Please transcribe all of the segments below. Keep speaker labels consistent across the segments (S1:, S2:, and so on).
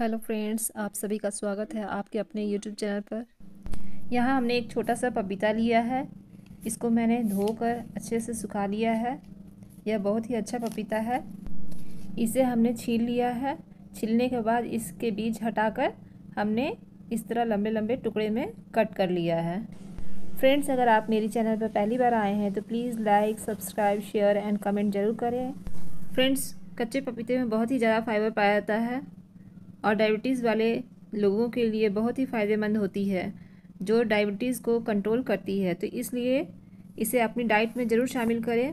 S1: hello friends आप सभी का स्वागत है आपके अपने यूट्यूब चैनल पर यहाँ हमने एक छोटा सा पपीता लिया है इसको मैंने धोकर अच्छे से सुखा लिया है यह बहुत ही अच्छा पपीता है इसे हमने छील लिया है छीलने के बाद इसके बीज हटाकर हमने इस तरह लंबे लंबे टुकड़े में कट कर लिया है फ्रेंड्स अगर आप मेरी चैनल पर पहली बार आए हैं तो please like subscribe share and comment जरूर करें फ्रेंड्स कच्चे पपीते में बहुत ही ज़्यादा फाइबर पाया जाता है और डायबिटीज़ वाले लोगों के लिए बहुत ही फ़ायदेमंद होती है जो डायबिटीज़ को कंट्रोल करती है तो इसलिए इसे अपनी डाइट में ज़रूर शामिल करें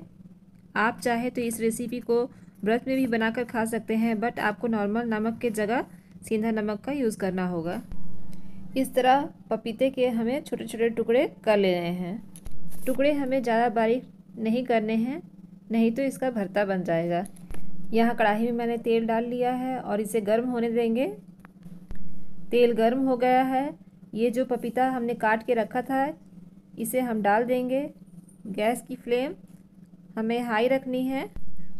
S1: आप चाहे तो इस रेसिपी को व्रत में भी बनाकर खा सकते हैं बट आपको नॉर्मल नमक के जगह सीधा नमक का यूज़ करना होगा इस तरह पपीते के हमें छोटे छोटे टुकड़े कर ले रहे हैं टुकड़े हमें ज़्यादा बारीक नहीं करने हैं नहीं तो इसका भरता बन जाएगा यहाँ कढ़ाई में मैंने तेल डाल लिया है और इसे गर्म होने देंगे तेल गर्म हो गया है ये जो पपीता हमने काट के रखा था इसे हम डाल देंगे गैस की फ्लेम हमें हाई रखनी है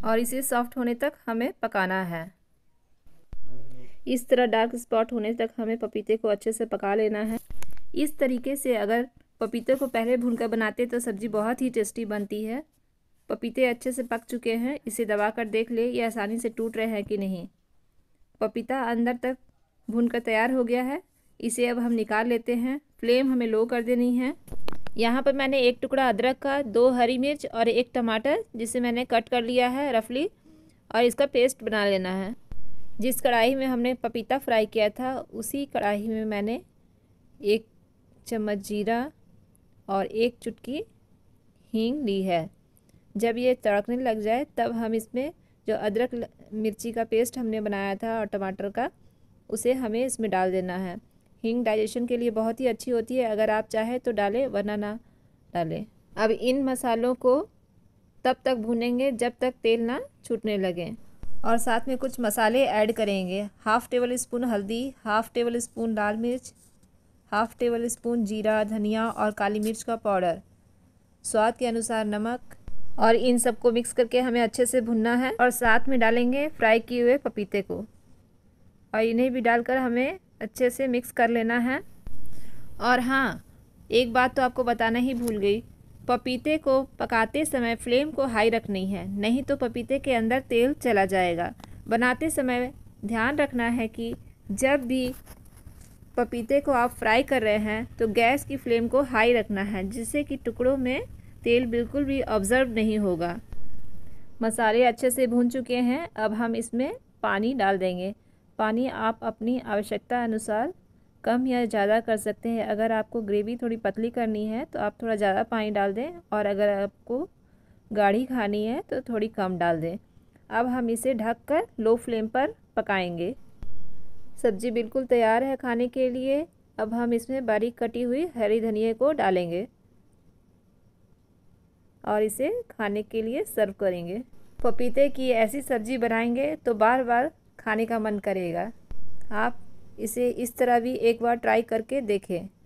S1: और इसे सॉफ्ट होने तक हमें पकाना है इस तरह डार्क स्पॉट होने तक हमें पपीते को अच्छे से पका लेना है इस तरीके से अगर पपीते को पहले भूनकर बनाते तो सब्ज़ी बहुत ही टेस्टी बनती है पपीते अच्छे से पक चुके हैं इसे दबा कर देख ले ये आसानी से टूट रहे हैं कि नहीं पपीता अंदर तक भून कर तैयार हो गया है इसे अब हम निकाल लेते हैं फ्लेम हमें लो कर देनी है यहाँ पर मैंने एक टुकड़ा अदरक का दो हरी मिर्च और एक टमाटर जिसे मैंने कट कर लिया है रफली और इसका पेस्ट बना लेना है जिस कढ़ाई में हमने पपीता फ्राई किया था उसी कढ़ाई में मैंने एक चम्मच जीरा और एक चुटकी हींग ली है जब ये तड़कने लग जाए तब हम इसमें जो अदरक मिर्ची का पेस्ट हमने बनाया था और टमाटर का उसे हमें इसमें डाल देना है हींग डाइजेशन के लिए बहुत ही अच्छी होती है अगर आप चाहें तो डालें वरना ना डालें अब इन मसालों को तब तक भूनेंगे जब तक तेल ना छूटने लगे और साथ में कुछ मसाले ऐड करेंगे हाफ़ टेबल स्पून हल्दी हाफ़ टेबल स्पून लाल मिर्च हाफ़ टेबल स्पून जीरा धनिया और काली मिर्च का पाउडर स्वाद के अनुसार नमक और इन सबको मिक्स करके हमें अच्छे से भुनना है और साथ में डालेंगे फ्राई किए हुए पपीते को और इन्हें भी डालकर हमें अच्छे से मिक्स कर लेना है और हाँ एक बात तो आपको बताना ही भूल गई पपीते को पकाते समय फ्लेम को हाई रखनी है नहीं तो पपीते के अंदर तेल चला जाएगा बनाते समय ध्यान रखना है कि जब भी पपीते को आप फ्राई कर रहे हैं तो गैस की फ्लेम को हाई रखना है जिससे कि टुकड़ों में तेल बिल्कुल भी ऑब्ज़र्व नहीं होगा मसाले अच्छे से भून चुके हैं अब हम इसमें पानी डाल देंगे पानी आप अपनी आवश्यकता अनुसार कम या ज़्यादा कर सकते हैं अगर आपको ग्रेवी थोड़ी पतली करनी है तो आप थोड़ा ज़्यादा पानी डाल दें और अगर आपको गाढ़ी खानी है तो थोड़ी कम डाल दें अब हम इसे ढक कर लो फ्लेम पर पकाएंगे सब्ज़ी बिल्कुल तैयार है खाने के लिए अब हम इसमें बारीक कटी हुई हरी धनिया को डालेंगे और इसे खाने के लिए सर्व करेंगे पपीते की ऐसी सब्जी बनाएंगे तो बार बार खाने का मन करेगा आप इसे इस तरह भी एक बार ट्राई करके देखें